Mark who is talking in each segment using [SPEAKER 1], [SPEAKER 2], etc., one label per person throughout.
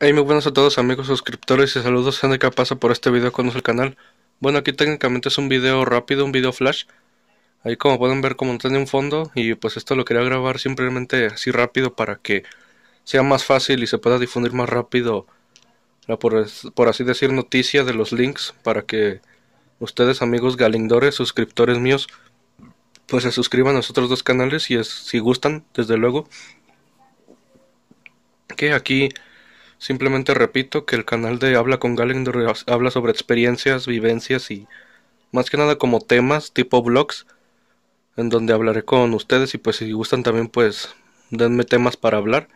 [SPEAKER 1] Hey, muy buenas a todos amigos suscriptores y saludos gente que pasa por este video con el canal. Bueno, aquí técnicamente es un video rápido, un video flash. Ahí como pueden ver como no tiene un fondo y pues esto lo quería grabar simplemente así rápido para que sea más fácil y se pueda difundir más rápido la por, así decir noticia de los links para que ustedes amigos galindores, suscriptores míos, pues se suscriban a otros dos canales y si gustan, desde luego. Que aquí Simplemente repito que el canal de Habla con Galindor habla sobre experiencias, vivencias y más que nada como temas tipo blogs en donde hablaré con ustedes y pues si gustan también pues denme temas para hablar.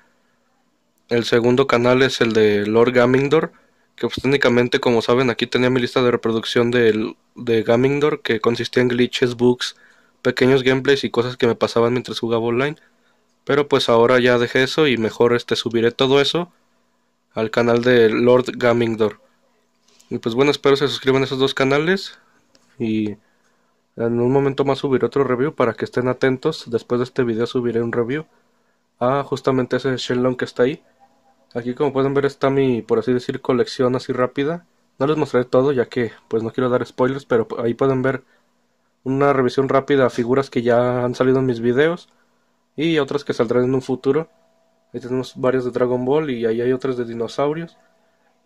[SPEAKER 1] El segundo canal es el de Lord Gamingdor, que pues, técnicamente como saben aquí tenía mi lista de reproducción de, de Gamingdor que consistía en glitches, bugs, pequeños gameplays y cosas que me pasaban mientras jugaba online. Pero pues ahora ya dejé eso y mejor este subiré todo eso al canal de Lord door Y pues bueno, espero se suscriban a esos dos canales. Y en un momento más subiré otro review para que estén atentos. Después de este video subiré un review a justamente ese Shenlong que está ahí. Aquí como pueden ver está mi, por así decir, colección así rápida. No les mostraré todo ya que pues no quiero dar spoilers, pero ahí pueden ver una revisión rápida a figuras que ya han salido en mis videos y otras que saldrán en un futuro. Ahí tenemos varias de Dragon Ball y ahí hay otras de dinosaurios.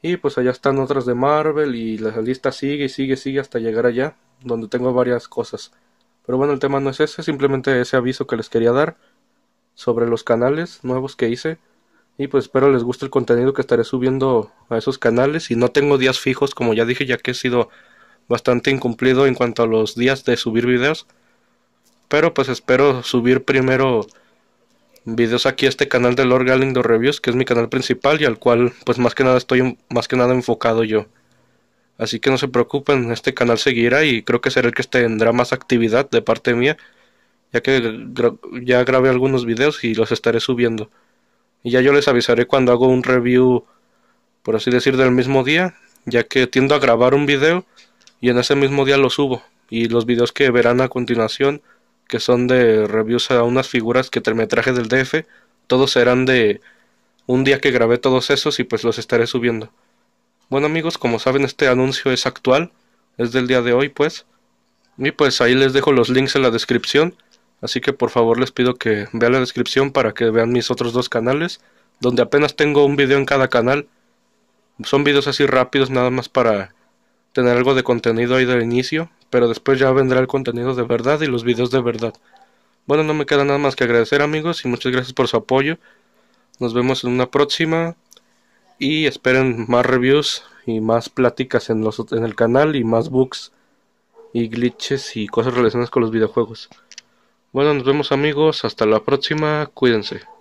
[SPEAKER 1] Y pues allá están otras de Marvel y la lista sigue y sigue, y sigue hasta llegar allá, donde tengo varias cosas. Pero bueno, el tema no es ese, simplemente ese aviso que les quería dar sobre los canales nuevos que hice. Y pues espero les guste el contenido que estaré subiendo a esos canales. Y no tengo días fijos, como ya dije, ya que he sido bastante incumplido en cuanto a los días de subir videos. Pero pues espero subir primero videos aquí a este canal de Lord Galindo Reviews, que es mi canal principal y al cual pues más que nada estoy más que nada enfocado yo. Así que no se preocupen, este canal seguirá y creo que será el que tendrá más actividad de parte mía, ya que ya grabé algunos videos y los estaré subiendo. Y ya yo les avisaré cuando hago un review, por así decir, del mismo día, ya que tiendo a grabar un video y en ese mismo día lo subo. Y los videos que verán a continuación que son de reviews a unas figuras que traje del DF. Todos serán de un día que grabé todos esos y pues los estaré subiendo. Bueno amigos, como saben este anuncio es actual, es del día de hoy pues. Y pues ahí les dejo los links en la descripción, así que por favor les pido que vean la descripción para que vean mis otros dos canales, donde apenas tengo un video en cada canal. Son videos así rápidos nada más para tener algo de contenido ahí del inicio pero después ya vendrá el contenido de verdad y los videos de verdad. Bueno, no me queda nada más que agradecer amigos y muchas gracias por su apoyo. Nos vemos en una próxima y esperen más reviews y más pláticas en, en el canal y más books y glitches y cosas relacionadas con los videojuegos. Bueno, nos vemos amigos, hasta la próxima, cuídense.